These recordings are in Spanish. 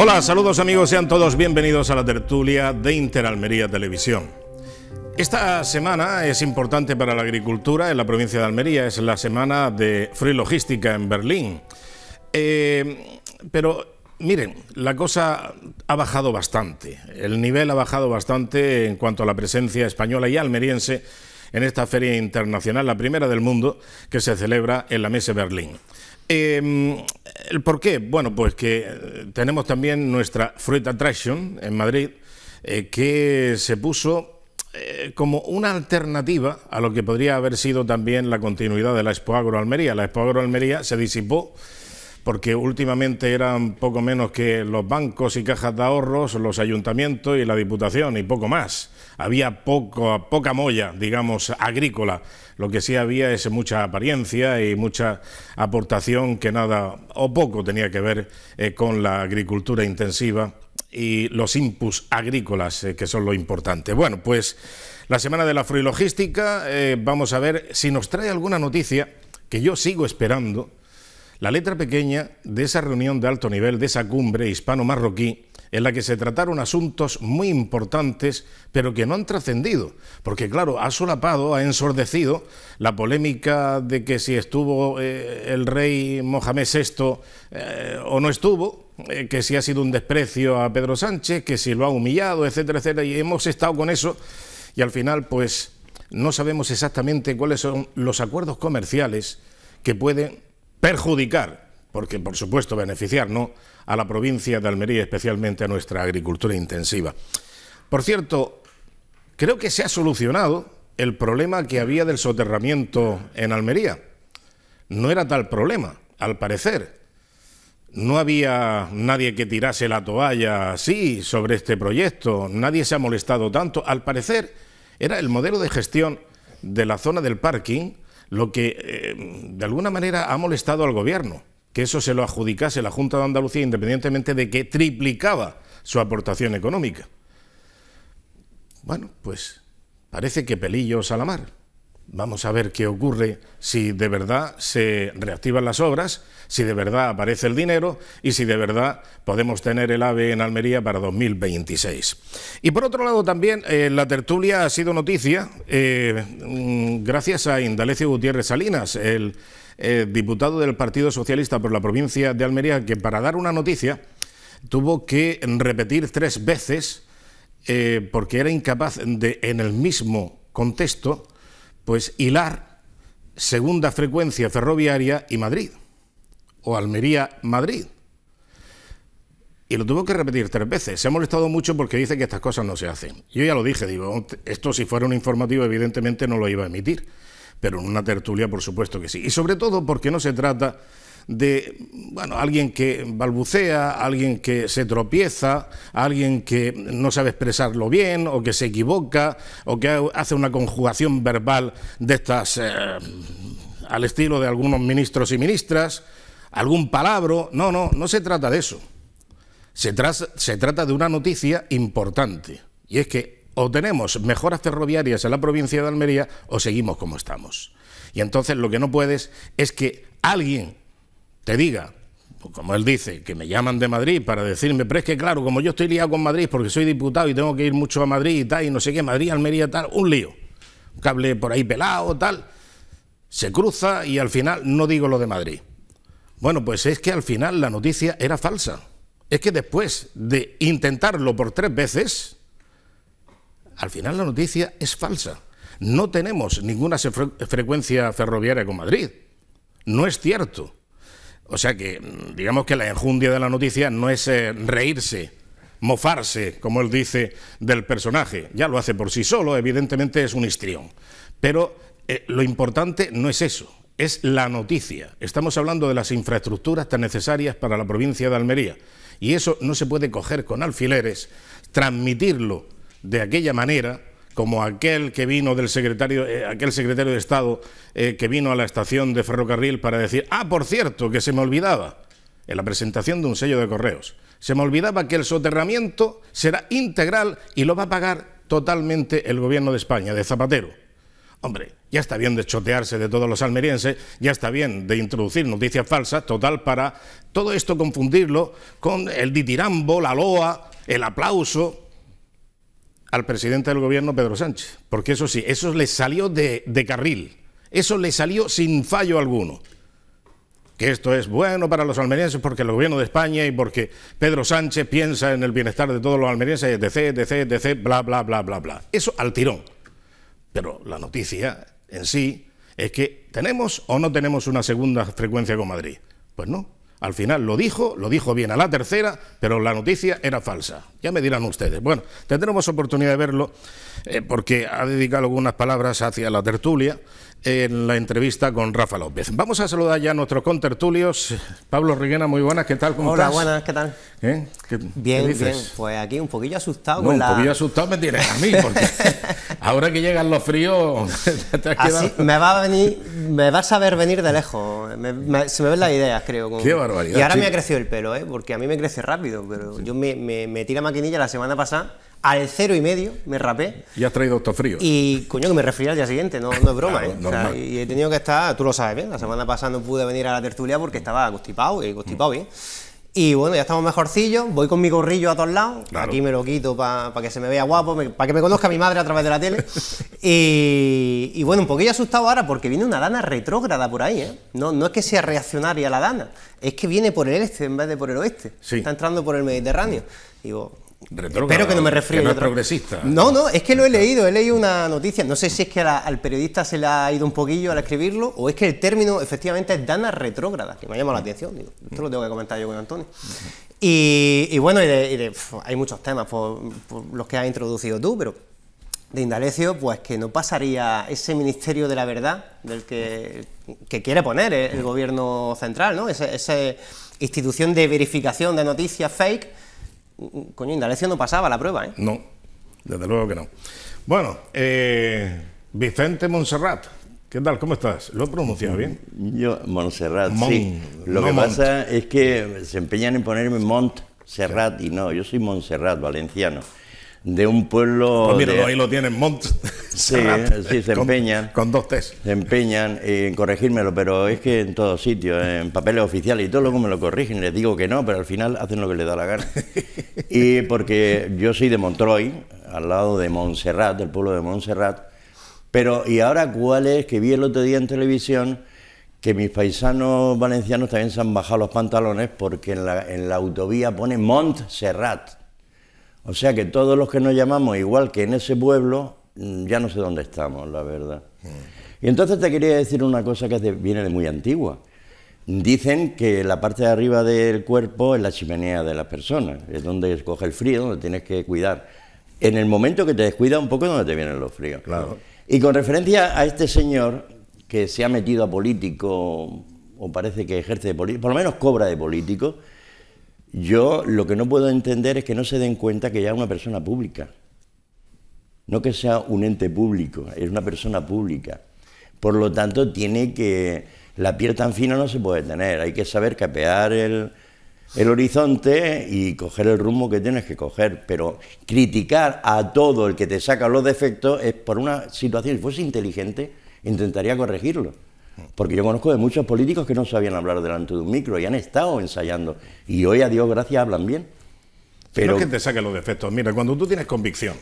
Hola, saludos amigos, sean todos bienvenidos a la tertulia de Interalmería Televisión. Esta semana es importante para la agricultura en la provincia de Almería, es la semana de Free Logística en Berlín. Eh, pero Miren, la cosa ha bajado bastante. El nivel ha bajado bastante en cuanto a la presencia española y almeriense en esta feria internacional, la primera del mundo, que se celebra en la Mese Berlín. Em, por qué? Bueno, pues que eh, tenemos también nuestra Fruit Attraction en Madrid, eh, que se puso eh, como una alternativa a lo que podría haber sido también la continuidad de la Expo Agro Almería. La Expo Agro Almería se disipó porque últimamente eran poco menos que los bancos y cajas de ahorros, los ayuntamientos y la Diputación y poco más. Había poco, poca molla, digamos, agrícola. Lo que sí había es mucha apariencia y mucha aportación que nada o poco tenía que ver eh, con la agricultura intensiva y los impus agrícolas, eh, que son lo importante. Bueno, pues la semana de la fruilogística, eh, vamos a ver si nos trae alguna noticia que yo sigo esperando la letra pequeña de esa reunión de alto nivel, de esa cumbre hispano-marroquí, en la que se trataron asuntos muy importantes, pero que no han trascendido, porque claro, ha solapado, ha ensordecido la polémica de que si estuvo eh, el rey Mohamed VI eh, o no estuvo, eh, que si ha sido un desprecio a Pedro Sánchez, que si lo ha humillado, etcétera, etcétera, y hemos estado con eso, y al final, pues, no sabemos exactamente cuáles son los acuerdos comerciales que pueden perjudicar, porque por supuesto beneficiar no, a la provincia de Almería, especialmente a nuestra agricultura intensiva. Por cierto, creo que se ha solucionado el problema que había del soterramiento en Almería. No era tal problema, al parecer. No había nadie que tirase la toalla así sobre este proyecto, nadie se ha molestado tanto. Al parecer, era el modelo de gestión de la zona del parking lo que eh, de alguna manera ha molestado al gobierno, que eso se lo adjudicase la Junta de Andalucía independientemente de que triplicaba su aportación económica. Bueno, pues parece que pelillos a la mar. Vamos a ver qué ocurre si de verdad se reactivan las obras, si de verdad aparece el dinero y si de verdad podemos tener el AVE en Almería para 2026. Y por otro lado también eh, la tertulia ha sido noticia eh, mm, gracias a Indalecio Gutiérrez Salinas, el eh, diputado del Partido Socialista por la provincia de Almería, que para dar una noticia tuvo que repetir tres veces porque era incapaz de en el mismo contexto pues hilar segunda frecuencia ferroviaria y Madrid, o Almería-Madrid. Y lo tuvo que repetir tres veces. Se ha molestado mucho porque dice que estas cosas no se hacen. Yo ya lo dije, digo, esto si fuera un informativo evidentemente no lo iba a emitir, pero en una tertulia por supuesto que sí. Y sobre todo porque no se trata de bueno, alguien que balbucea, alguien que se tropieza, alguien que no sabe expresarlo bien o que se equivoca o que hace una conjugación verbal de estas eh, al estilo de algunos ministros y ministras, algún palabro. No, no, no se trata de eso. Se, se trata de una noticia importante y es que o tenemos mejoras ferroviarias en la provincia de Almería o seguimos como estamos. Y entonces lo que no puedes es que alguien te diga, pues, como él dice, que me llaman de Madrid para decirme, pero es que claro, como yo estoy liado con Madrid porque soy diputado y tengo que ir mucho a Madrid y tal, y no sé qué, Madrid, Almería, tal, un lío. Un cable por ahí pelado, tal. Se cruza y al final no digo lo de Madrid. Bueno, pues es que al final la noticia era falsa. Es que después de intentarlo por tres veces, al final la noticia es falsa. No tenemos ninguna frecuencia ferroviaria con Madrid. No es cierto. O sea que, mm, digamos que la enjundia de la noticia no es eh, reírse, mofarse, como él dice, del personaje. Ya lo hace por sí solo, evidentemente es un histrión. Pero eh, lo importante no es eso, es la noticia. Estamos hablando de las infraestructuras tan necesarias para la provincia de Almería. Y eso no se puede coger con alfileres, transmitirlo de aquella manera como aquel que vino del secretario, eh, aquel secretario de Estado eh, que vino a la estación de ferrocarril para decir, ah, por cierto, que se me olvidaba, en la presentación de un sello de correos, se me olvidaba que el soterramiento será integral y lo va a pagar totalmente el gobierno de España, de Zapatero. Hombre, ya está bien de chotearse de todos los almerienses, ya está bien de introducir noticias falsas, total, para todo esto confundirlo con el ditirambo, la loa, el aplauso, al presidente del gobierno Pedro Sánchez, porque eso sí, eso le salió de, de carril, eso le salió sin fallo alguno que esto es bueno para los almerienses porque el gobierno de España y porque Pedro Sánchez piensa en el bienestar de todos los almerienses, etc., etc., etc., bla, bla, bla, bla, bla. Eso al tirón. Pero la noticia en sí es que tenemos o no tenemos una segunda frecuencia con Madrid. Pues no, al final lo dijo, lo dijo bien a la tercera, pero la noticia era falsa. Ya me dirán ustedes. Bueno, tendremos oportunidad de verlo eh, porque ha dedicado algunas palabras hacia la tertulia en la entrevista con Rafa López. Vamos a saludar ya a nuestros contertulios. Pablo Riguena, muy buenas, ¿qué tal? ¿Cómo Hola, buenas, ¿qué tal? ¿Eh? bien, bien. Pues aquí un poquillo asustado. con un la... poquillo asustado me tienes a mí, porque ahora que llegan los fríos, me, va a venir, me va a saber venir de lejos. se me ven las ideas, creo. Qué barbaridad. Y ahora me ha crecido el pelo, ¿eh? porque a mí me crece rápido, pero yo me, me, me maquinilla la semana pasada al cero y medio me rapé. Y has traído estos fríos. Y coño, que me refría al día siguiente, no, es broma, ¿eh? y he tenido que estar, tú lo sabes bien, la semana pasada no pude venir a la tertulia porque estaba constipado y eh, constipado mm. bien. Y bueno, ya estamos mejorcillos, voy con mi gorrillo a todos lados, aquí me lo quito para que se me vea guapo, para que me conozca mi madre a través de la tele. y, bueno, un poquillo asustado ahora porque viene una dana retrógrada por ahí, ¿eh? No, no es que sea reaccionaria la dana, es que viene por el este en vez de por el oeste. Está entrando por el Mediterráneo. Digo, retrograda, Espero que no me refiero. a es progresista. No, no, es que lo he leído, he leído una noticia. No sé si es que al periodista se le ha ido un poquillo al escribirlo o es que el término efectivamente es dana retrógrada, que me ha llamado la atención. esto lo tengo que comentar yo con Antonio. Y, bueno, hay muchos temas por, los que has introducido tú, pero de Indalecio, pues que no pasaría ese ministerio de la verdad del que, que quiere poner el, el, gobierno central, ¿no? Esa institución de verificación de noticias fake Coño, Indalecio no pasaba la prueba, ¿eh? No, desde luego que no. Bueno, eh, Vicente Montserrat, ¿qué tal? ¿Cómo estás? ¿Lo he pronunciado bien? Yo, Montserrat, sí. Lo que pasa es que se empeñan en ponerme Montserrat y no, yo soy Montserrat, valenciano de un pueblo. Pues ahí lo tienen, Mont. Sí, eh, sí, se empeñan. Con, dos test. Se empeñan en corregírmelo, pero es que en todos sitios, en papeles oficiales y todo luego me lo corrigen. Les digo que no, pero al final hacen lo que les da la gana. y porque yo soy de Montroy, al lado de Montserrat, del pueblo de Montserrat. Pero, ¿y ahora cuál es? Que vi el otro día en televisión que mis paisanos valencianos también se han bajado los pantalones porque en la, en la autovía pone Montserrat. O sea que todos los que nos llamamos igual que en ese pueblo, mm, ya no sé dónde estamos, la verdad. Mm. Y entonces te quería decir una cosa que viene de muy antigua. Dicen que la parte de arriba del cuerpo es la chimenea de las personas, es donde escoge el frío, donde tienes que cuidar. En el momento que te descuida un poco es donde te vienen los fríos. Claro. Y con referencia a este señor que se ha metido a político, o parece que ejerce de político, por lo menos cobra de político, yo lo que no puedo entender es que no se den cuenta que ya es una persona pública. No que sea un ente público, es una persona pública. Por lo tanto, tiene que. La piel tan fina no se puede tener. Hay que saber capear el, el horizonte y coger el rumbo que tienes que coger. Pero criticar a todo el que te saca los defectos es por una situación. Si fuese inteligente, intentaría corregirlo porque yo conozco de muchos políticos que no sabían hablar delante de un micro y han estado ensayando. Y hoy, a Dios gracias, hablan bien. Pero es que te saque los defectos. Mira, cuando tú tienes convicción,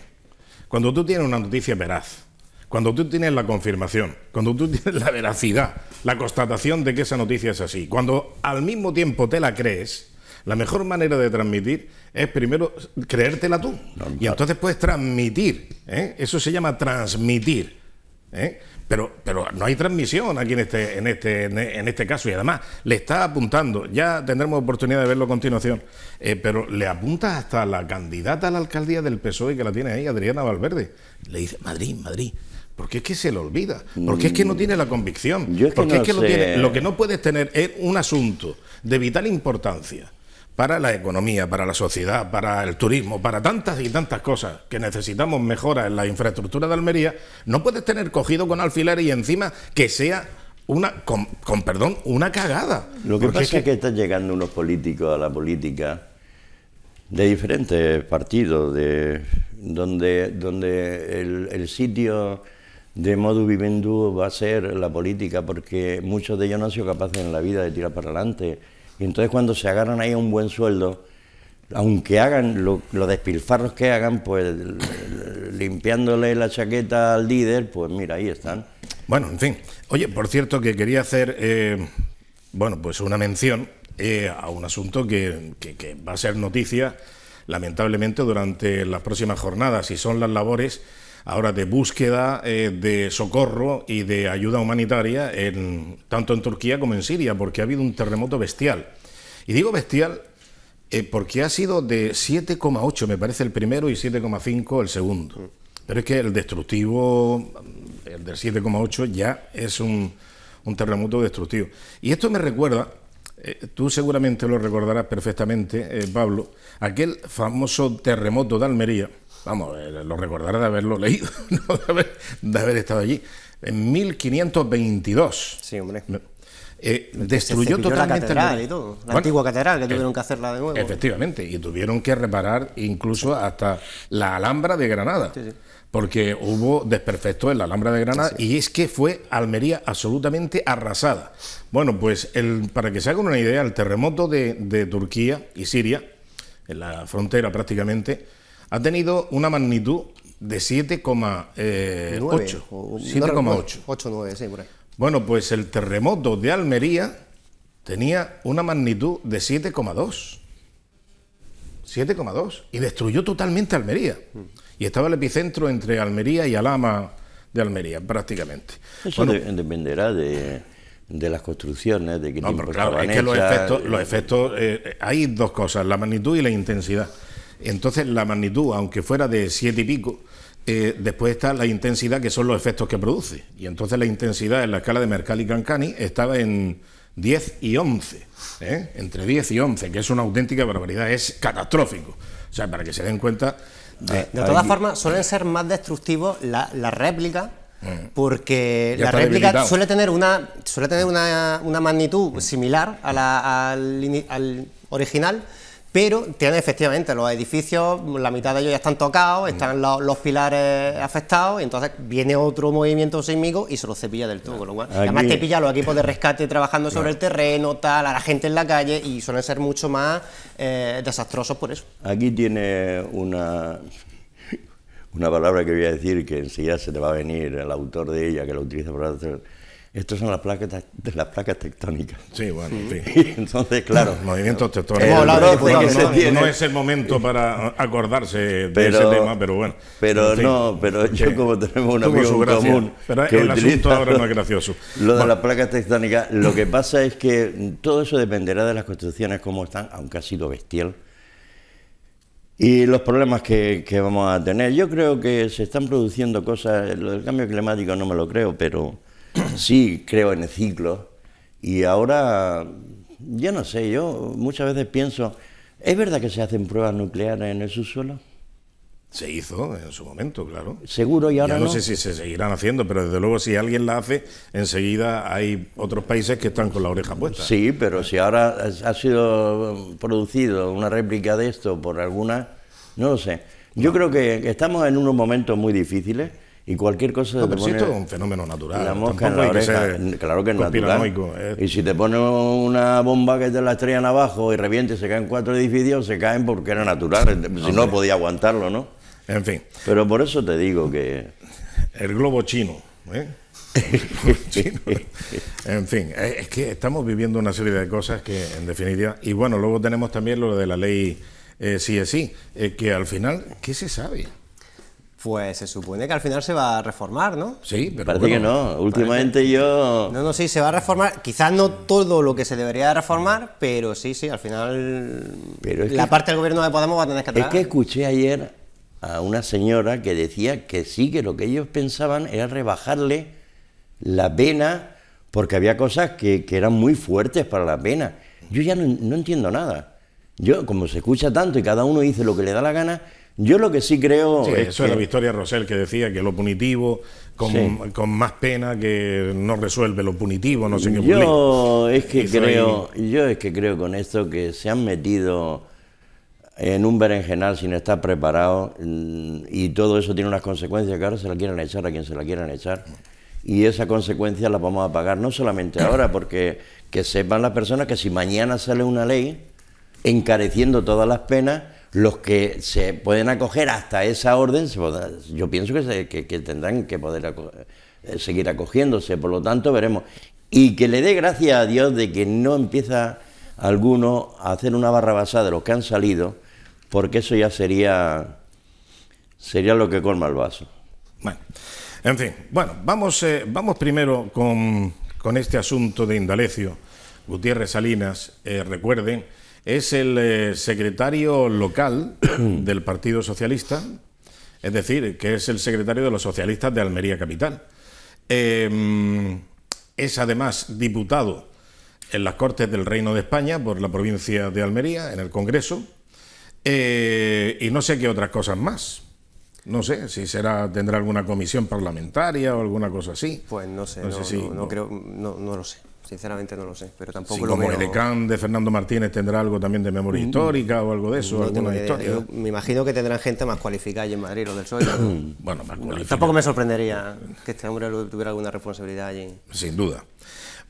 cuando tú tienes una noticia veraz, cuando tú tienes la confirmación, cuando tú tienes la veracidad, la constatación de que esa noticia es así, cuando al mismo tiempo te la crees, la mejor manera de transmitir es primero creértela tú. Y entonces puedes transmitir. ¿eh? Eso se llama transmitir. ¿eh? Pero, pero no hay transmisión aquí en este, en este, en este caso. Y además, le está apuntando, ya tendremos oportunidad de verlo a continuación, eh, pero le apunta hasta la candidata a la alcaldía del PSOE que la tiene ahí, Adriana Valverde. Le dice, Madrid, Madrid. Porque es que se le olvida, porque es que no mm, tiene la convicción, porque es que lo, lo que no puedes tener es un asunto de vital importancia para la economía, para la sociedad, para el turismo, para tantas y tantas cosas que necesitamos mejoras en la infraestructura de Almería, no puedes tener cogido con alfileres y encima que sea una, con, perdón, una cagada. Lo que pasa es que... están llegando unos políticos a la política de diferentes partidos, de donde, donde el, sitio de modo vivendo va a ser la política, porque muchos de ellos no han sido capaces en la vida de tirar para adelante y entonces cuando se agarran ahí a un buen sueldo, aunque hagan los despilfarros que hagan, pues limpiándole la chaqueta al líder, pues mira, ahí están. Bueno, en fin. Oye, por cierto que quería hacer, eh, bueno, pues una mención eh, a un asunto que, que, que va a ser noticia, lamentablemente, durante las próximas jornadas, y son las labores ahora de búsqueda eh, de socorro y de ayuda humanitaria tanto en Turquía como en Siria, porque ha habido un terremoto bestial. Y digo bestial eh, porque ha sido de 7,8, me parece el primero, y 7,5 el segundo. Mm. Pero es que el destructivo, el del 7,8, ya es un, terremoto destructivo. Y esto me recuerda, eh, tú seguramente lo recordarás perfectamente, Pablo, aquel famoso terremoto de Almería, Vamos, eh, lo recordaré de haberlo leído, de, haber, estado allí. En 1522. Sí, hombre. Eh, destruyó totalmente la y todo, la antigua catedral que eh, tuvieron que hacerla de nuevo. Efectivamente, y tuvieron que reparar incluso hasta la Alhambra de Granada. Sí, sí. Porque hubo desperfectos en la Alhambra de Granada y es que fue Almería absolutamente arrasada. Bueno, pues el, para que se hagan una idea, el terremoto de Turquía y Siria, en la frontera prácticamente, ha tenido una magnitud de 7,8. 7,8. 8,9, sí, por ahí. Bueno, pues el terremoto de Almería tenía una magnitud de 7,2. 7,2. Y destruyó totalmente Almería. Mm. Y estaba el epicentro entre Almería y Alama de Almería, prácticamente. Eso dependerá de, de, las construcciones, de qué tipo de claro, que los efectos, eh, eh, hay dos cosas, la magnitud y la intensidad. Entonces la magnitud, aunque fuera de siete y pico, eh, después está la intensidad, que son los efectos que produce. Y entonces la intensidad en la escala de Mercalli y Cancani estaba en 10 y 11, ¿eh? entre 10 y 11, que es una auténtica barbaridad, es catastrófico. O sea, para que se den cuenta... De, eh, todas formas, suelen ser más destructivos las la réplicas porque la réplica mm. suele tener una suele tener una, una magnitud mm. similar a la, al, al original, pero tiene efectivamente los edificios, la mitad de ellos ya están tocados, mm. están los, pilares afectados, y entonces viene otro movimiento sísmico y se lo cepilla del todo. además te pilla los equipos de rescate trabajando sobre el terreno, tal, a la gente en la calle y suelen ser mucho más eh, desastrosos por eso. Aquí tiene una, una palabra que voy a decir que enseguida se te va a venir el autor de ella, que la utiliza para hacer ...estos son las placas, de las placas tectónicas. Sí, bueno, sí. fin. Entonces, claro. Los movimientos tectónicos. no, es el momento para acordarse de ese tema, pero bueno. Pero no, pero yo como tenemos una amigo común. Pero que el asunto ahora no es gracioso. Lo de las placas tectónicas, lo que pasa es que todo eso dependerá de las construcciones, como están, aunque ha sido bestial. Y los problemas que, que vamos a tener. Yo creo que se están produciendo cosas. Lo del cambio climático no me lo creo, pero sí creo en el ciclo y ahora, yo no sé, yo muchas veces pienso, ¿es verdad que se hacen pruebas nucleares en el subsuelo? Se hizo en su momento, claro. Seguro, y ahora. Ya no, no, sé si se seguirán haciendo, pero desde luego, si alguien la hace, enseguida hay otros países que están con la oreja puesta. Sí, pero si ahora ha sido producido una réplica de esto por alguna, no lo sé. Yo creo que estamos en unos momentos muy difíciles y cualquier cosa... No, pero si es un fenómeno natural. La mosca claro que es Y si te pone una bomba que te la estrellan abajo y reviente y se caen cuatro edificios, se caen porque era natural, si no podía aguantarlo, ¿no? En fin. Pero por eso te digo que... El globo chino, ¿eh? en fin, eh, es que estamos viviendo una serie de cosas que, en definitiva, y bueno, luego tenemos también lo de la ley eh, es sí eh, eh, que al final, ¿qué se sabe? Pues se supone que al final se va a reformar, ¿no? Sí, pero parece que no. Últimamente yo. No, no, sí, se va a reformar. Quizás no todo lo que se debería reformar, pero sí, sí, al final. Pero la parte del gobierno de Podemos va a tener que Es que escuché ayer a una señora que decía que sí, que lo que ellos pensaban era rebajarle la pena, porque había cosas que, eran muy fuertes para la pena. Yo ya no entiendo nada. Yo, como se escucha tanto y cada uno dice lo que le da la gana, yo lo que sí creo. eso es eso era Victoria Rosell que decía que lo punitivo con, más pena que no resuelve lo punitivo, no sé qué. Yo es que creo, yo es que creo con esto que se han metido en un berenjenal sin estar preparado mm, y todo eso tiene unas consecuencias que ahora se la quieren echar a quien se la quieran echar y esa consecuencia la vamos a pagar no solamente ahora, porque que sepan las personas que si mañana sale una ley encareciendo todas las penas, los que se pueden acoger hasta esa orden, yo pienso que, tendrán que poder eh, seguir acogiéndose, por lo tanto veremos. Y que le dé gracias a Dios de que no empieza alguno a hacer una barra basada de los que han salido, porque eso ya sería, sería lo que colma el vaso. Bueno, en fin, bueno, vamos, eh, vamos primero con, este asunto de Indalecio. Gutiérrez Salinas, eh, recuerden es el eh, secretario local del Partido Socialista, es decir, que es el secretario de los socialistas de Almería Capital. Em, es además diputado en las Cortes del Reino de España por la provincia de Almería, en el Congreso, eh, y no sé qué otras cosas más. No sé si será tendrá alguna comisión parlamentaria o alguna cosa así. Pues no sé, no no lo sé. Sinceramente no lo sé, pero tampoco lo como el Decán de Fernando Martínez tendrá algo también de memoria mm. histórica o algo de eso, alguna historia. me imagino que tendrán gente más cualificada allí en Madrid, o del PSOE. Mm, bueno, tampoco me sorprendería que este hombre tuviera alguna responsabilidad allí. Sin duda.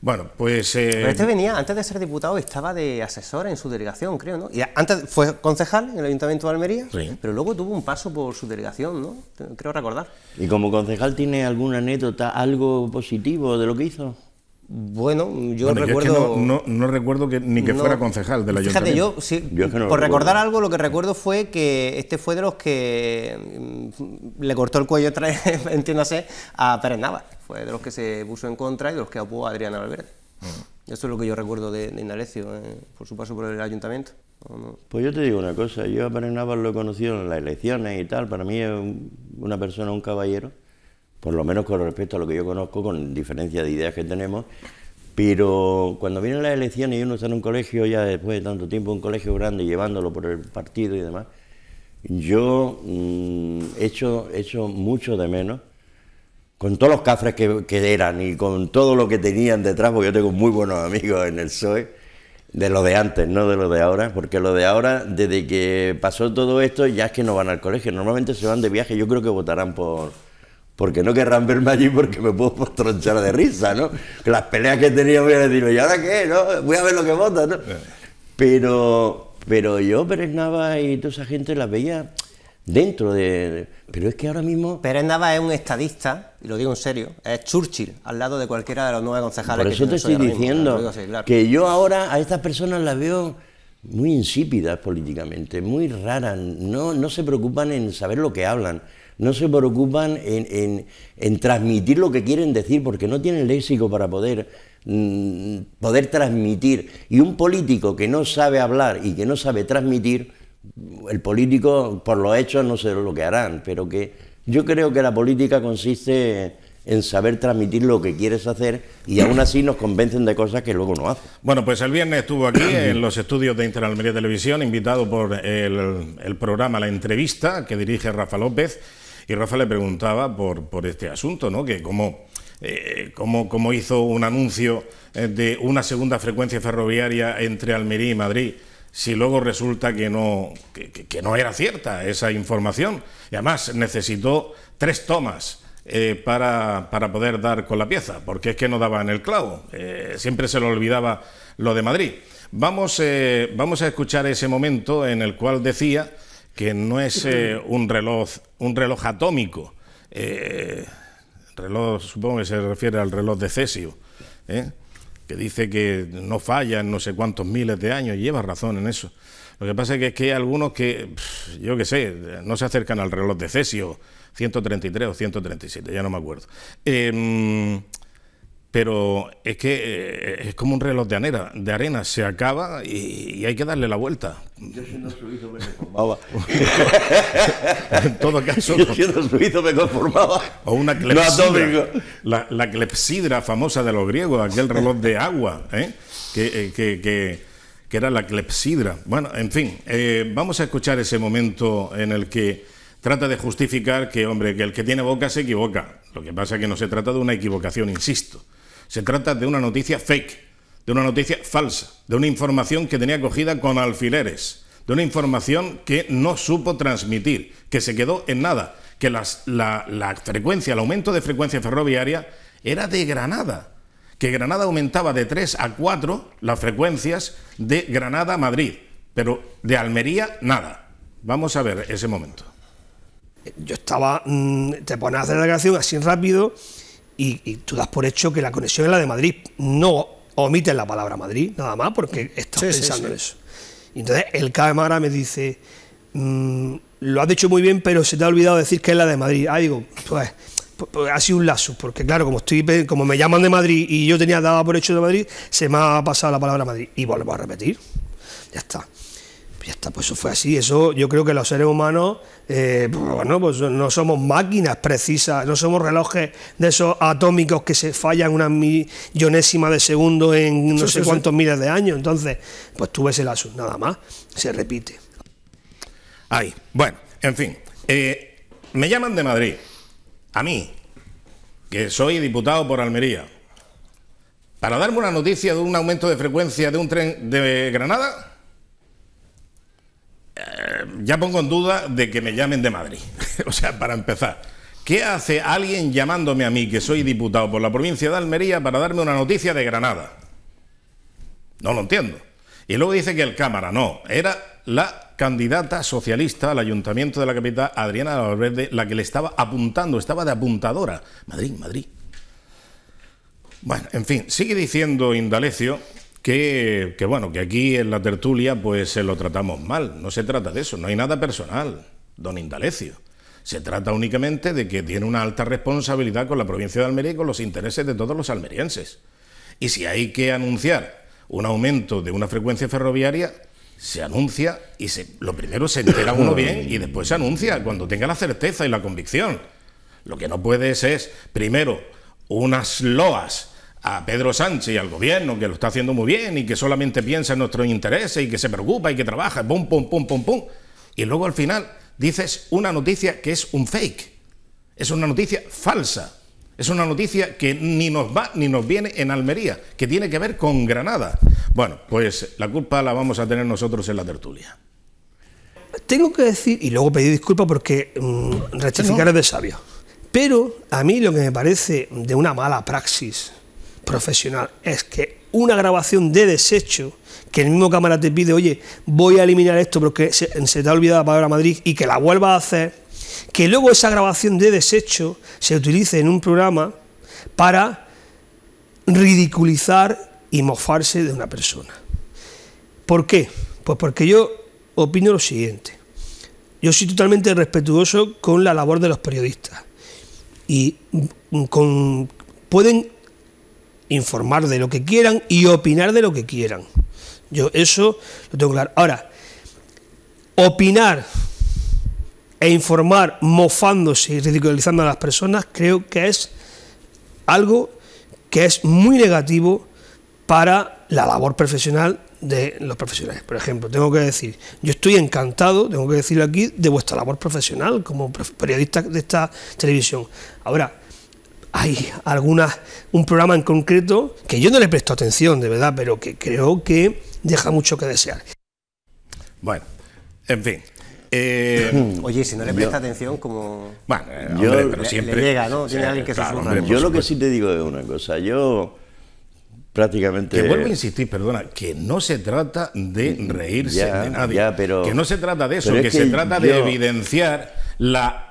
Bueno, pues. Eh, pero este venía, antes de ser diputado, estaba de asesor en su delegación, creo, ¿no? Y antes fue concejal en el Ayuntamiento de Almería, pero luego tuvo un paso por su delegación, ¿no? Creo recordar. ¿Y como concejal tiene alguna anécdota, algo positivo de lo que hizo? Bueno, yo recuerdo. no, recuerdo que ni que fuera concejal de ayuntamiento. Fíjate, yo, sí, por recordar algo, lo que recuerdo fue que este fue de los que mm, le cortó el cuello, entiéndase, a Pérez Navas. Fue de los que se puso en contra y de los que apoyó a Adriana Valverde. Mm. Eso es lo que yo recuerdo de, Indalecio, eh, por su paso por el ayuntamiento. Pues yo te digo una cosa, yo a Pérez Navas lo he conocido en las elecciones y tal, para mí es una persona, un caballero por lo menos con respecto a lo que yo conozco, con diferencia de ideas que tenemos, pero cuando vienen las elecciones y uno está en un colegio, ya después de tanto tiempo, un colegio grande, llevándolo por el partido y demás, yo ...he mm, hecho hecho mucho de menos con todos los cafres que, que, eran y con todo lo que tenían detrás, porque yo tengo muy buenos amigos en el PSOE, de lo de antes, no de lo de ahora, porque lo de ahora, desde que pasó todo esto, ya es que no van al colegio, normalmente se van de viaje, yo creo que votarán por, porque no querrán verme allí porque me puedo tronchar de risa, ¿no? Las peleas que tenía voy a decir, ¿y ahora qué? Voy a ver lo que votan, ¿no? Eh. Pero, pero yo, Pérez Nava y toda esa gente las veía dentro de... Pero es que ahora mismo... Pérez Nava es un estadista, y lo digo en serio, es Churchill, al lado de cualquiera de los nueve concejales. Por eso te estoy diciendo que yo ahora a estas personas las veo muy insípidas políticamente, muy raras, no, no se preocupan en saber lo que hablan no se preocupan en, en, transmitir lo que quieren decir porque no tienen léxico para poder, mm, poder transmitir. Y un político que no sabe hablar y que no sabe transmitir, el político por los hechos no sé lo que harán, pero que yo creo que la política consiste en saber transmitir lo que quieres hacer y aún así nos convencen de cosas que luego no hacen. Bueno, pues el viernes estuvo aquí en los estudios de Interalmería Televisión, invitado por el, el programa La Entrevista que dirige Rafa López. Y Rafa le preguntaba por, este asunto, ¿no? Que cómo, eh, hizo un anuncio eh, de una segunda frecuencia ferroviaria entre Almería y Madrid si luego resulta que no, que, no era cierta esa información. Y además necesitó tres tomas eh, para, poder dar con la pieza, porque es que no daba en el clavo. siempre se le olvidaba lo de Madrid. Vamos, vamos a escuchar ese momento en el cual decía que no es eh, un reloj, un reloj atómico. Eh, reloj, supongo que se refiere al reloj de Cesio, ¿eh? que dice que no falla en no sé cuántos miles de años, lleva razón en eso. Lo que pasa es que, hay algunos que, yo qué sé, no se acercan al reloj de Cesio, 133 o 137, ya no me acuerdo. Em, pero es que eh, es como un reloj de arena, de arena se acaba y, hay que darle la vuelta. Yo siendo suizo me conformaba. en todo caso. Yo siendo suizo me conformaba. O una clepsidra. la, la, clepsidra famosa de los griegos, aquel reloj de agua, ¿eh? Eh, que, era la clepsidra. Bueno, en fin, vamos a escuchar ese momento en el que trata de justificar que, hombre, que el que tiene boca se equivoca. Lo que pasa es que no se trata de una equivocación, insisto se trata de una noticia fake, de una noticia falsa, de una información que tenía cogida con alfileres, de una información que no supo transmitir, que se quedó en nada, que las, la, frecuencia, el aumento de frecuencia ferroviaria era de Granada, que Granada aumentaba de 3 a 4 las frecuencias de Granada a Madrid, pero de Almería nada. Vamos a ver ese momento. Yo estaba, mm, te pones a hacer la gracia así rápido y, tú das por hecho que la conexión es la de Madrid. No omites la palabra Madrid, nada más, porque estás pensando en eso. Y entonces el cámara me dice, mm, lo has dicho muy bien, pero se te ha olvidado decir que es la de Madrid. Ah, digo, pues, pues, pues ha sido un lazo, porque claro, como estoy como me llaman de Madrid y yo tenía dada por hecho de Madrid, se me ha pasado la palabra Madrid y vuelvo a repetir. Ya está. Ya está, pues eso fue así. Eso yo creo que los seres humanos, eh, pues, bueno, pues no somos máquinas precisas, no somos relojes de esos atómicos que se fallan una millonésima de segundo en no sé cuántos miles de años. Entonces, pues tú ves el asunto, nada más, se repite. Ahí, bueno, en fin. Eh, me llaman de Madrid, a mí, que soy diputado por Almería, para darme una noticia de un aumento de frecuencia de un tren de Granada ya pongo en duda de que me llamen de Madrid. o sea, para empezar, ¿qué hace alguien llamándome a mí, que soy diputado por la provincia de Almería, para darme una noticia de Granada? No lo entiendo. Y luego dice que el Cámara, no, era la candidata socialista al ayuntamiento de la capital, Adriana Valverde, la que le estaba apuntando, estaba de apuntadora. Madrid, Madrid. Bueno, en fin, sigue diciendo Indalecio que, bueno, que aquí en la tertulia pues se lo tratamos mal. No se trata de eso, no hay nada personal, don Indalecio. Se trata únicamente de que tiene una alta responsabilidad con la provincia de Almería y con los intereses de todos los almerienses. Y si hay que anunciar un aumento de una frecuencia ferroviaria, se anuncia y se, lo primero se entera uno bien y después se anuncia cuando tenga la certeza y la convicción. Lo que no puede es, primero, unas loas a Pedro Sánchez y al gobierno, que lo está haciendo muy bien y que solamente piensa en nuestros intereses y que se preocupa y que trabaja, pum, pum, pum, pum, pum. Y luego al final dices una noticia que es un fake, es una noticia falsa, es una noticia que ni nos va ni nos viene en Almería, que tiene que ver con Granada. Bueno, pues la culpa la vamos a tener nosotros en la tertulia. Tengo que decir, y luego pedir disculpas porque mm, rectificar es de sabio, pero a mí lo que me parece de una mala praxis profesional, es que una grabación de desecho, que el mismo cámara te pide, oye, voy a eliminar esto porque se, se te ha olvidado la palabra Madrid y que la vuelva a hacer, que luego esa grabación de desecho se utilice en un programa para ridiculizar y mofarse de una persona. ¿Por qué? Pues porque yo opino lo siguiente. Yo soy totalmente respetuoso con la labor de los periodistas y mm, con, pueden informar de lo que quieran y opinar de lo que quieran. Yo eso lo tengo claro. Ahora, opinar e informar mofándose y ridiculizando a las personas creo que es algo que es muy negativo para la labor profesional de los profesionales. Por ejemplo, tengo que decir, yo estoy encantado, tengo que decirlo aquí, de vuestra labor profesional como periodista de esta televisión. Ahora, hay alguna, un programa en concreto que yo no le presto atención, de verdad, pero que creo que deja mucho que desear. Bueno, en fin. Eh, eh, Oye, si no le presta atención, como. Bueno, eh, yo, siempre. llega, ¿no? Tiene alguien que Yo lo que sí te digo es una cosa. Yo prácticamente. Que vuelvo a insistir, perdona, que no se trata de reírse de nadie. que no se trata de eso, que, se trata de evidenciar la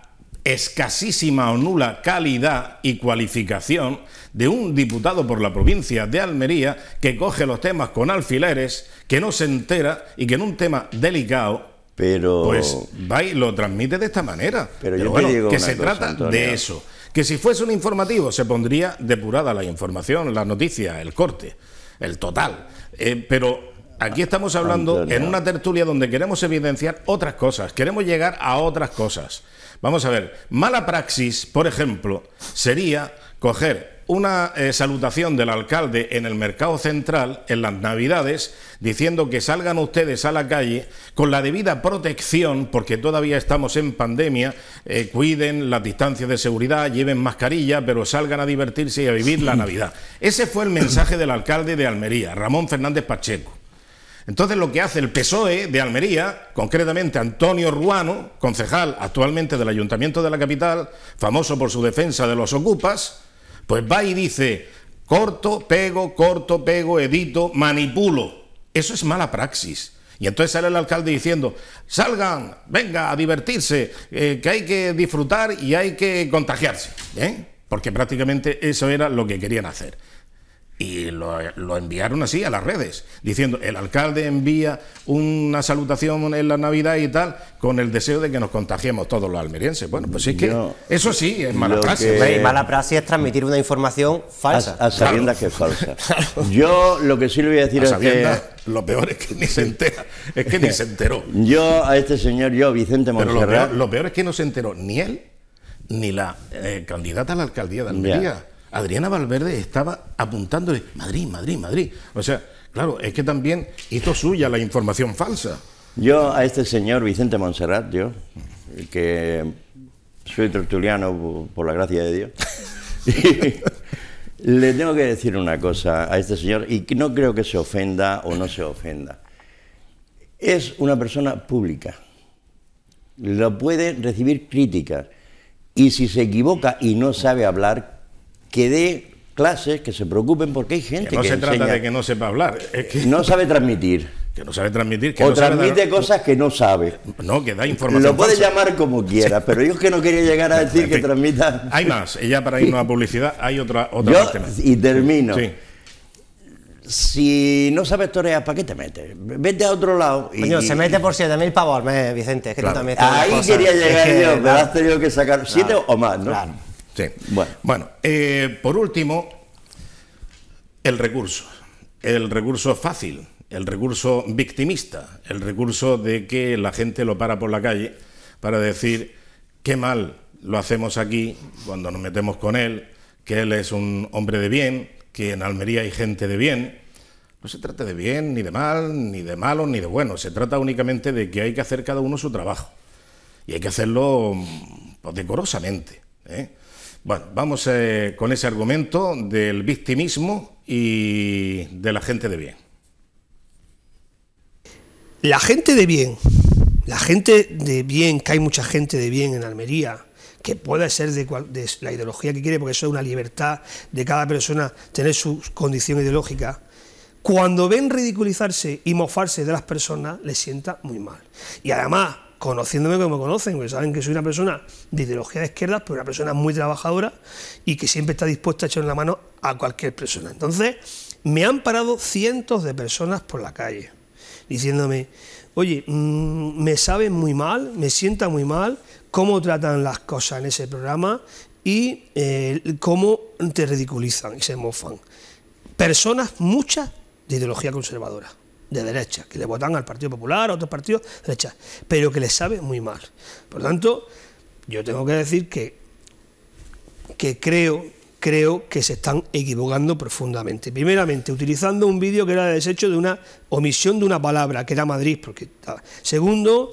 escasísima o nula calidad y cualificación de un diputado por la provincia de Almería que coge los temas con alfileres, que no se entera y que en un tema delicado pero pues va lo transmite de esta manera. Pero, yo digo que se trata de eso. Que si fuese un informativo se pondría depurada la información, la noticia, el corte, el total. Eh, pero Aquí estamos hablando en una tertulia donde queremos evidenciar otras cosas, queremos llegar a otras cosas. Vamos a ver, mala praxis, por ejemplo, sería coger una eh, salutación del alcalde en el mercado central en las navidades diciendo que salgan ustedes a la calle con la debida protección porque todavía estamos en pandemia, eh, cuiden las distancias de seguridad, lleven mascarilla, pero salgan a divertirse y a vivir la Navidad. Ese fue el mensaje del alcalde de Almería, Ramón Fernández Pacheco. Entonces lo que hace el PSOE de Almería, concretamente Antonio Ruano, concejal actualmente del Ayuntamiento de la capital, famoso por su defensa de los ocupas, pues va y dice, corto, pego, corto, pego, edito, manipulo. Eso es mala praxis. Y entonces sale el alcalde diciendo, salgan, venga a divertirse, eh, que hay que disfrutar y hay que contagiarse. ¿eh? Porque prácticamente eso era lo que querían hacer y lo, enviaron así a las redes, diciendo, el alcalde envía una salutación en la Navidad y tal, con el deseo de que nos contagiemos todos los almerienses. Bueno, pues es que eso sí es mala praxis. Mala praxis es transmitir una información falsa. A, que es falsa. Yo lo que sí le voy a decir a es que... Lo peor es que ni se entera, es que ni se enteró. Yo a este señor, yo, Vicente Montserrat... lo peor, es que no se enteró ni él, ni la eh, candidata a la alcaldía de Almería. Adriana Valverde estaba apuntándole, Madrid, Madrid, Madrid. O sea, claro, es que también hizo suya la información falsa. Yo a este señor Vicente Monserrat, yo, que soy tertuliano por la gracia de Dios, le tengo que decir una cosa a este señor, y no creo que se ofenda o no se ofenda. Es una persona pública, lo puede recibir críticas, y si se equivoca y no sabe hablar, que dé clases, que se preocupen porque hay gente que no se trata de que no sepa hablar, que no sabe transmitir. Que no sabe transmitir. o transmite cosas que no sabe. No, que da información. Lo puede llamar como quiera, pero yo que no quería llegar a decir que transmita. Hay más, ella para irnos a publicidad, hay otra, otra parte más. Y termino. Si no sabes torear, ¿para qué te metes? Vete a otro lado. Y, se mete por 7.000 pavos, Vicente. Es que tú también Ahí quería llegar yo, pero has tenido que sacar 7 o más, ¿no? Bueno, eh, por último, el recurso. El recurso fácil, el recurso victimista, el recurso de que la gente lo para por la calle para decir qué mal lo hacemos aquí cuando nos metemos con él, que él es un hombre de bien, que en Almería hay gente de bien. No se trata de bien, ni de mal, ni de malo, ni de bueno. Se trata únicamente de que hay que hacer cada uno su trabajo. Y hay que hacerlo pues, decorosamente. ¿eh? Bueno, vamos eh, con ese argumento del victimismo y de la gente de bien. La gente de bien, la gente de bien, que hay mucha gente de bien en Almería, que pueda ser de, de la ideología que quiere, porque eso es una libertad de cada persona tener su condición ideológica cuando ven ridiculizarse y mofarse de las personas, les sienta muy mal. Y además, conociéndome como me conocen, porque saben que soy una persona de ideología de izquierdas, pero una persona muy trabajadora y que siempre está dispuesta a echar la mano a cualquier persona. Entonces, me han parado cientos de personas por la calle, diciéndome, oye, mm, me saben muy mal, me sienta muy mal cómo tratan las cosas en ese programa y eh, cómo te ridiculizan y se mofan. Personas, muchas, de ideología conservadora de derecha, que le votan al Partido Popular, a otros partidos de derecha, pero que les sabe muy mal. Por lo tanto, yo tengo que decir que, que creo, creo que se están equivocando profundamente. Primeramente, utilizando un vídeo que era de desecho de una omisión de una palabra, que era Madrid, porque... Segundo,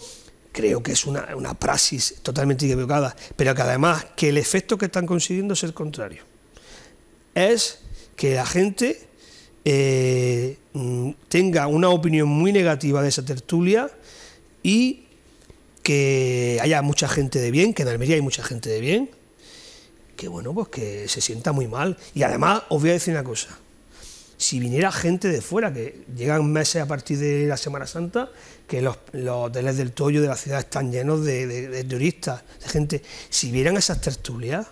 creo que es una, una, praxis totalmente equivocada, pero que además que el efecto que están consiguiendo es el contrario. Es que la gente eh, mm, tenga una opinión muy negativa de esa tertulia y que haya mucha gente de bien, que en Almería hay mucha gente de bien, que bueno, pues que se sienta muy mal. Y además os voy a decir una cosa, si viniera gente de fuera, que llegan meses a partir de la Semana Santa, que los, hoteles del Toyo de la ciudad están llenos de, de turistas, de gente, si vieran esas tertulias,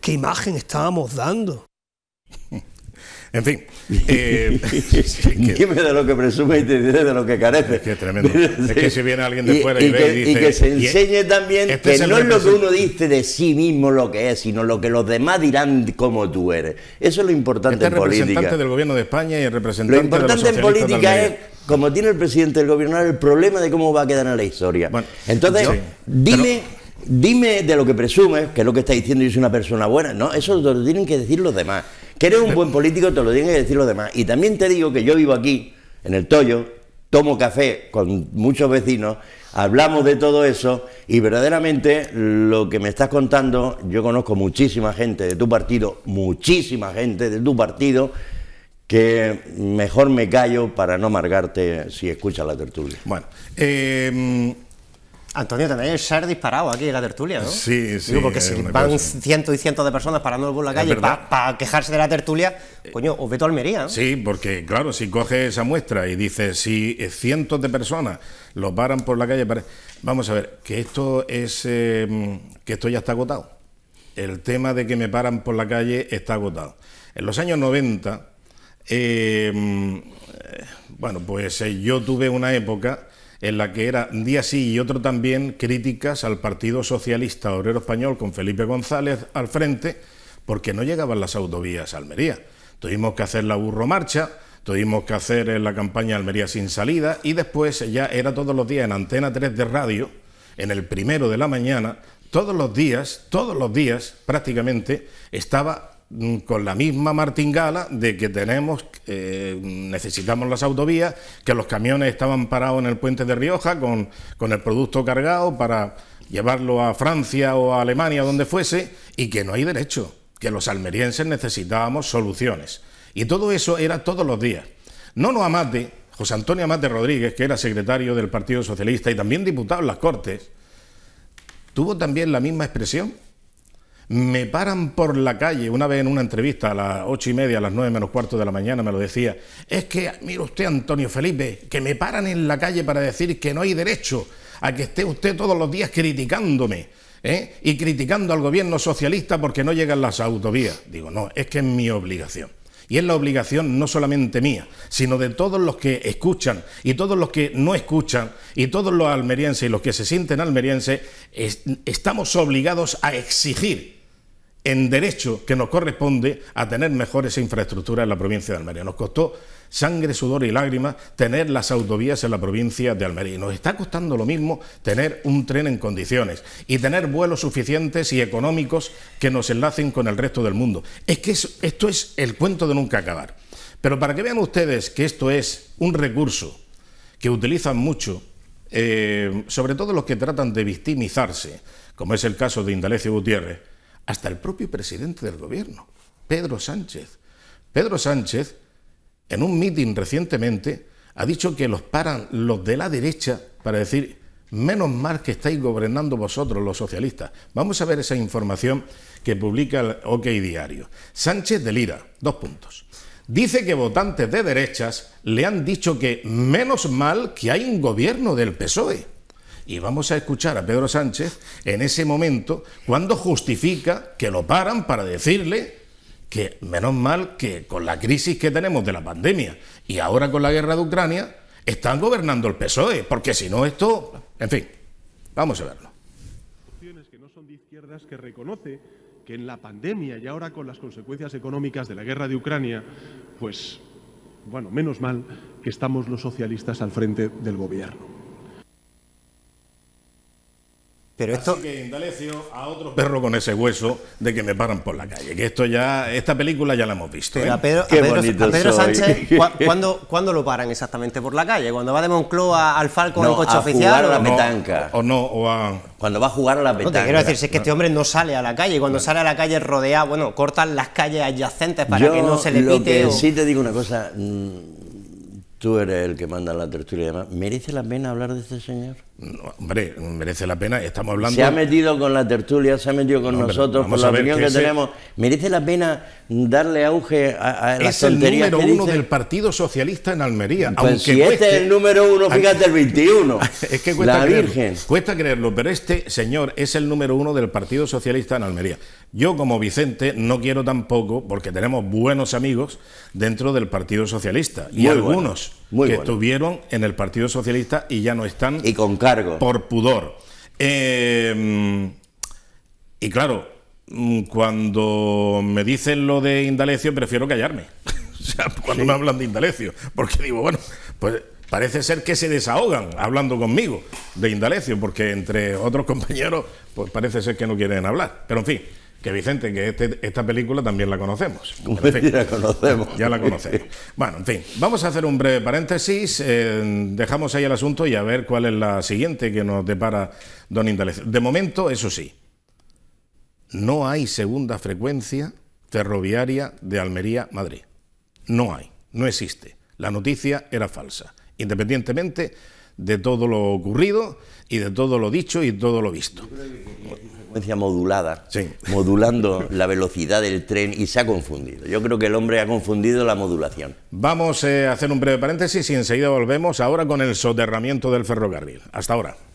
qué imagen estábamos dando. En fin. Eh, dime de lo que presume y te diré de lo que carece. Es que tremendo. Es que si viene alguien de fuera y, que se enseñe también este que no es lo que uno dice de sí mismo lo que es, sino lo que los demás dirán como tú eres. Eso es lo importante este en política. El representante del gobierno de España y el representante Lo importante en política es como tiene el presidente del gobierno el problema de cómo va a quedar en la historia. Entonces, dime, dime de lo que presume, que es lo que está diciendo yo soy una persona buena. No, eso lo tienen que decir los demás eres un buen político, te lo tienen que decir los demás. Y también te digo que yo vivo aquí, en el Toyo, tomo café con muchos vecinos, hablamos de todo eso y verdaderamente lo que me estás contando, yo conozco muchísima gente de tu partido, muchísima gente de tu partido, que mejor me callo para no amargarte si escuchas la tertulia. Bueno, em, Antonio, tendría que ser disparado aquí en la tertulia, ¿no? Sí, sí. porque si van cientos y cientos de personas parando por la calle para quejarse de la tertulia, eh, coño, os veto a Almería. Sí, porque claro, si coges esa muestra y dices, si cientos de personas lo paran por la calle, para... vamos a ver, que esto es em, que esto ya está agotado. El tema de que me paran por la calle está agotado. En los años 90, em, eh, bueno, pues eh, yo tuve una época en la que era un día sí y otro también críticas al Partido Socialista Obrero Español con Felipe González al frente, porque no llegaban las autovías a Almería. Tuvimos que hacer la burro marcha, tuvimos que hacer eh, la campaña Almería sin salida y después ya era todos los días en Antena 3 de radio, en el primero de la mañana, todos los días, todos los días prácticamente, estaba con la misma martingala de que tenemos, eh, necesitamos las autovías, que los camiones estaban parados en el puente de Rioja con, el producto cargado para llevarlo a Francia o a Alemania, donde fuese, y que no hay derecho, que los almerienses necesitábamos soluciones. Y todo eso era todos los días. No amate, José Antonio Amate Rodríguez, que era secretario del Partido Socialista y también diputado en las Cortes, tuvo también la misma expresión me paran por la calle, una vez en una entrevista a las ocho y media, a las nueve menos cuarto de la mañana, me lo decía. Es que, mire usted, Antonio Felipe, que me paran en la calle para decir que no hay derecho a que esté usted todos los días criticándome ¿eh? y criticando al gobierno socialista porque no llegan las autovías. Digo, no, es que es mi obligación. Y es la obligación no solamente mía, sino de todos los que escuchan y todos los que no escuchan y todos los almerienses y los que se sienten almerienses, estamos obligados a exigir en derecho que nos corresponde a tener mejores infraestructuras en la provincia de Almería. Nos costó sangre, sudor y lágrimas tener las autovías en la provincia de Almería. Y nos está costando lo mismo tener un tren en condiciones y tener vuelos suficientes y económicos que nos enlacen con el resto del mundo. Es que esto es el cuento de nunca acabar. Pero para que vean ustedes que esto es un recurso que utilizan mucho, eh, sobre todo los que tratan de victimizarse, como es el caso de Indalecio Gutiérrez, hasta el propio presidente del gobierno, Pedro Sánchez. Pedro Sánchez, en un mitin recientemente, ha dicho que los paran los de la derecha para decir, menos mal que estáis gobernando vosotros los socialistas. Vamos a ver esa información que publica el OK Diario. Sánchez delira, dos puntos. Dice que votantes de derechas le han dicho que menos mal que hay un gobierno del PSOE y vamos a escuchar a Pedro Sánchez en ese momento cuando justifica que lo paran para decirle que menos mal que con la crisis que tenemos de la pandemia y ahora con la guerra de Ucrania, están gobernando el PSOE, porque si no esto, en fin, vamos a verlo. ...que no son de izquierdas que reconoce que en la pandemia y ahora con las consecuencias económicas de la guerra de Ucrania, pues, bueno, menos mal que estamos los socialistas al frente del gobierno. Pero esto... Así que indalecio a otro perro con ese hueso de que me paran por la calle. Que esto ya, esta película ya la hemos visto. Pero ¿eh? a Pedro, Sánchez, cuándo, lo paran exactamente por la calle? ¿Cuando va de Moncloa al Falco en coche oficial? o a la petanca. No, o no, o a... Cuando va a jugar a la petanca. No, te quiero decir, si es que este hombre no sale a la calle. y Cuando sale a la calle rodea, bueno, cortan las calles adyacentes para que no se le lo pite. Sí te digo una cosa, mm, tú eres el que manda la tertulia y demás. ¿Merece la pena hablar de este señor? hombre, merece la pena, estamos hablando... Se ha metido con la tertulia, se ha metido con nosotros, con la opinión que, tenemos. ¿Merece la pena darle auge a, a dice Es el número uno del Partido Socialista en Almería. Pues aunque si este es el número uno, fíjate, el 21. Es que cuesta la creerlo, Cuesta creerlo, pero este señor es el número uno del Partido Socialista en Almería. Yo, como Vicente, no quiero tampoco, porque tenemos buenos amigos dentro del Partido Socialista. y algunos que estuvieron en el Partido Socialista y ya no están. Y con cargo. Por pudor. Em, y claro, mm, cuando me dicen lo de Indalecio, prefiero callarme. o sea, cuando me hablan de Indalecio. Porque digo, bueno, pues parece ser que se desahogan hablando conmigo de Indalecio, porque entre otros compañeros, pues parece ser que no quieren hablar. Pero en fin. Que Vicente, que este, esta película también la conocemos. ya la conocemos. Bueno, en fin, vamos a hacer un breve paréntesis, eh, dejamos ahí el asunto y a ver cuál es la siguiente que nos depara don Indalecio. De momento, eso sí, no hay segunda frecuencia ferroviaria de Almería-Madrid. No hay, no existe. La noticia era falsa, independientemente de todo lo ocurrido y de todo lo dicho y todo lo visto modulada, modulando la velocidad del tren y se ha confundido. Yo creo que el hombre ha confundido la modulación. Vamos eh, a hacer un breve paréntesis y enseguida volvemos ahora con el soterramiento del ferrocarril. Hasta ahora.